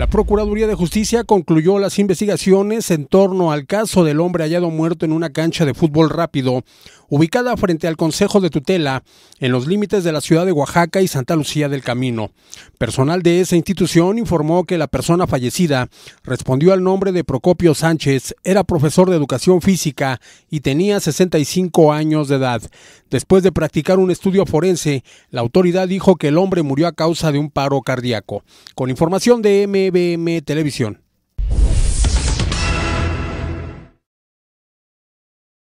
La Procuraduría de Justicia concluyó las investigaciones en torno al caso del hombre hallado muerto en una cancha de fútbol rápido ubicada frente al Consejo de Tutela, en los límites de la ciudad de Oaxaca y Santa Lucía del Camino. Personal de esa institución informó que la persona fallecida respondió al nombre de Procopio Sánchez, era profesor de educación física y tenía 65 años de edad. Después de practicar un estudio forense, la autoridad dijo que el hombre murió a causa de un paro cardíaco. Con información de MBM Televisión.